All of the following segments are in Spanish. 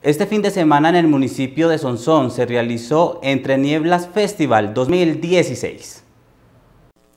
Este fin de semana en el municipio de Sonsón se realizó Entre Nieblas Festival 2016.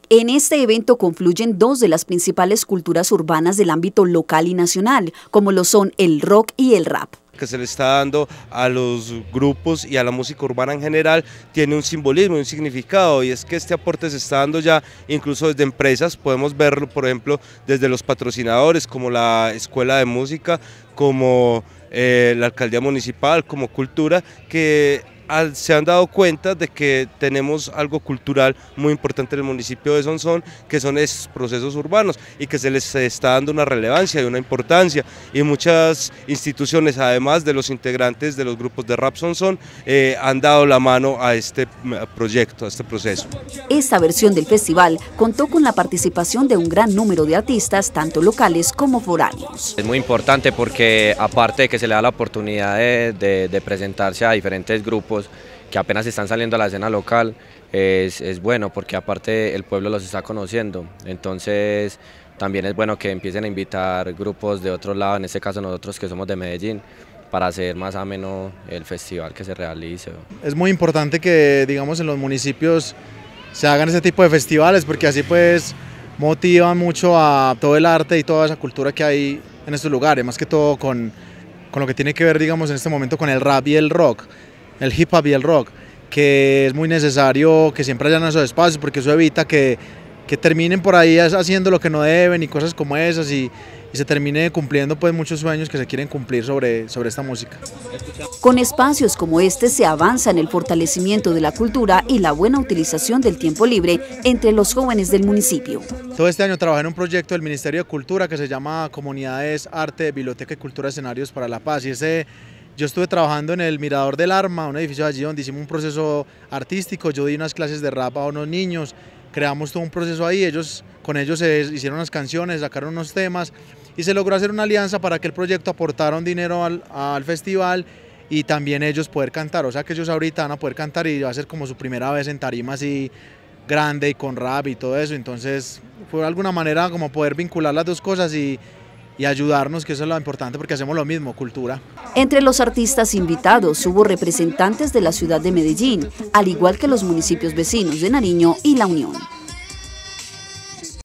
En este evento confluyen dos de las principales culturas urbanas del ámbito local y nacional, como lo son el rock y el rap que se le está dando a los grupos y a la música urbana en general tiene un simbolismo, un significado y es que este aporte se está dando ya incluso desde empresas, podemos verlo por ejemplo desde los patrocinadores como la Escuela de Música, como eh, la alcaldía municipal como cultura, que se han dado cuenta de que tenemos algo cultural muy importante en el municipio de Sonsón, que son esos procesos urbanos y que se les está dando una relevancia y una importancia. Y muchas instituciones, además de los integrantes de los grupos de Rap Sonsón, eh, han dado la mano a este mm, proyecto, a este proceso. Esta versión del festival contó con la participación de un gran número de artistas, tanto locales como foráneos. Es muy importante porque aparte de que se le da la oportunidad de presentarse a diferentes grupos, que apenas están saliendo a la escena local, es, bueno porque aparte el pueblo los está conociendo. Entonces también es bueno que empiecen a invitar grupos de otro lado, en este caso nosotros que somos de Medellín, para hacer más ameno el festival que se realice. Es muy importante que, digamos, en los municipios se hagan ese tipo de festivales, porque así pues motiva mucho a todo el arte y toda esa cultura que hay en estos lugares, más que todo con, con lo que tiene que ver, digamos, en este momento con el rap y el rock el hip hop y el rock, que es muy necesario que siempre hayan esos espacios porque eso evita que, que terminen por ahí haciendo lo que no deben y cosas como esas y, se termine cumpliendo pues muchos sueños que se quieren cumplir sobre, sobre esta música. Con espacios como este se avanza en el fortalecimiento de la cultura y la buena utilización del tiempo libre entre los jóvenes del municipio. Todo este año trabajé en un proyecto del Ministerio de Cultura que se llama Comunidades, Arte, Biblioteca y Cultura Escenarios para la Paz y ese yo estuve trabajando en el Mirador del Arma, un edificio allí donde hicimos un proceso artístico, yo di unas clases de rap a unos niños, creamos todo un proceso ahí, ellos, con ellos se hicieron unas canciones, sacaron unos temas y se logró hacer una alianza para que el proyecto aportara un dinero al, festival y también ellos poder cantar, o sea que ellos ahorita van a poder cantar y va a ser como su primera vez en tarima así grande y con rap y todo eso, entonces fue de alguna manera como poder vincular las dos cosas y y ayudarnos, que eso es lo importante porque hacemos lo mismo, cultura. Entre los artistas invitados hubo representantes de la ciudad de Medellín, al igual que los municipios vecinos de Nariño y La Unión.